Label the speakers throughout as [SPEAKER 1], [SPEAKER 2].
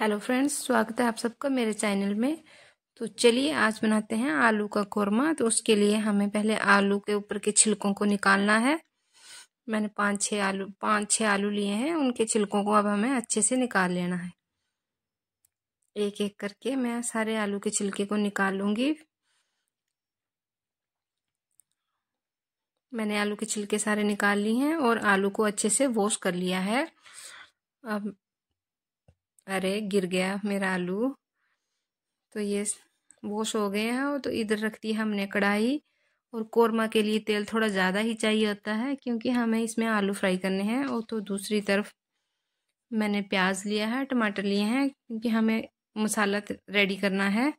[SPEAKER 1] hello friends स्वागत है आप सबका मेरे चैनल में तो चलिए आज बनाते हैं आलू का कौरमा तो उसके लिए हमें पहले आलू के ऊपर के छिलकों को निकालना है मैंने पाँच छह आलू पांच छह आलू लिए हैं उनके छिलकों को अब हमें अच्छे से निकाल लेना है एक एक करके मैं सारे आलू के छिलके को निकाल लूँगी मैंने आलू के छिलके सारे निकाल लिए हैं और आलू को अच्छे से वॉश कर लिया है अब अरे गिर गया मेरा आलू तो ये वॉश हो गए हैं और तो इधर रख दी हमने कढ़ाई और कौरमा के लिए तेल थोड़ा ज़्यादा ही चाहिए होता है क्योंकि हमें इसमें आलू फ्राई करने हैं और तो दूसरी तरफ मैंने प्याज लिया है टमाटर लिए हैं क्योंकि हमें मसाला रेडी करना है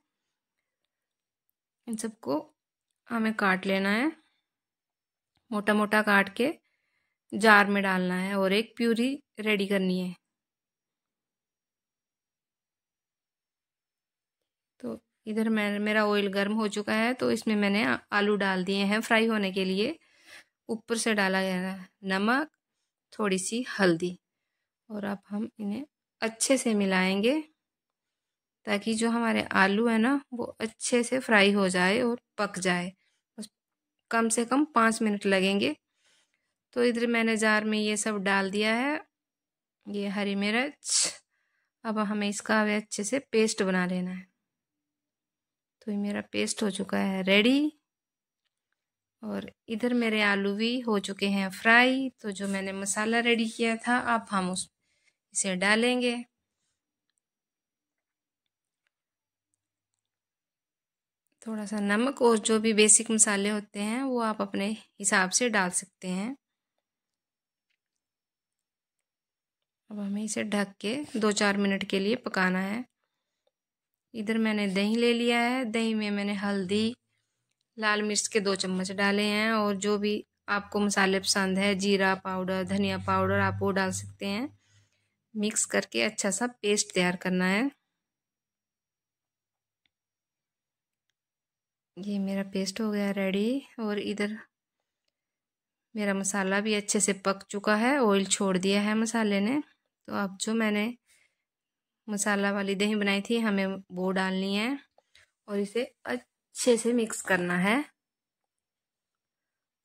[SPEAKER 1] इन सबको हमें काट लेना है मोटा मोटा काट के जार में डालना है और एक प्यूरी रेडी करनी है तो इधर मैं मेरा ऑयल गर्म हो चुका है तो इसमें मैंने आलू डाल दिए हैं फ्राई होने के लिए ऊपर से डाला गया है नमक थोड़ी सी हल्दी और अब हम इन्हें अच्छे से मिलाएंगे ताकि जो हमारे आलू है ना वो अच्छे से फ्राई हो जाए और पक जाए कम से कम पाँच मिनट लगेंगे तो इधर मैंने जार में ये सब डाल दिया है ये हरी मिर्च अब हमें इसका अच्छे से पेस्ट बना लेना है तो ये मेरा पेस्ट हो चुका है रेडी और इधर मेरे आलू भी हो चुके हैं फ्राई तो जो मैंने मसाला रेडी किया था अब हम उस इसे डालेंगे थोड़ा सा नमक और जो भी बेसिक मसाले होते हैं वो आप अपने हिसाब से डाल सकते हैं अब हमें इसे ढक के दो चार मिनट के लिए पकाना है इधर मैंने दही ले लिया है दही में मैंने हल्दी लाल मिर्च के दो चम्मच डाले हैं और जो भी आपको मसाले पसंद है जीरा पाउडर धनिया पाउडर आप वो डाल सकते हैं मिक्स करके अच्छा सा पेस्ट तैयार करना है ये मेरा पेस्ट हो गया रेडी और इधर मेरा मसाला भी अच्छे से पक चुका है ऑयल छोड़ दिया है मसाले ने तो अब जो मैंने मसाला वाली दही बनाई थी हमें वो डालनी है और इसे अच्छे से मिक्स करना है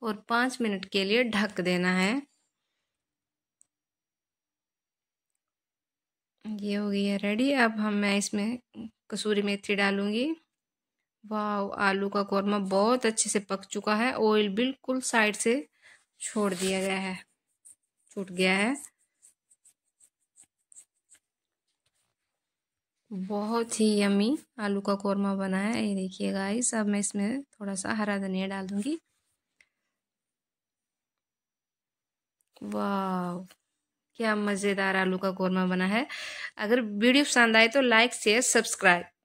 [SPEAKER 1] और पाँच मिनट के लिए ढक देना है ये हो गई है रेडी अब हम मैं इसमें कसूरी मेथी डालूंगी वाह आलू का कौरमा बहुत अच्छे से पक चुका है ऑयल बिल्कुल साइड से छोड़ दिया गया है छूट गया है बहुत ही यमी आलू का कौरमा बना है ये देखिए गाइस अब मैं इसमें थोड़ा सा हरा धनिया डाल दूंगी वाह क्या मज़ेदार आलू का कौरमा बना है अगर वीडियो पसंद आए तो लाइक शेयर सब्सक्राइब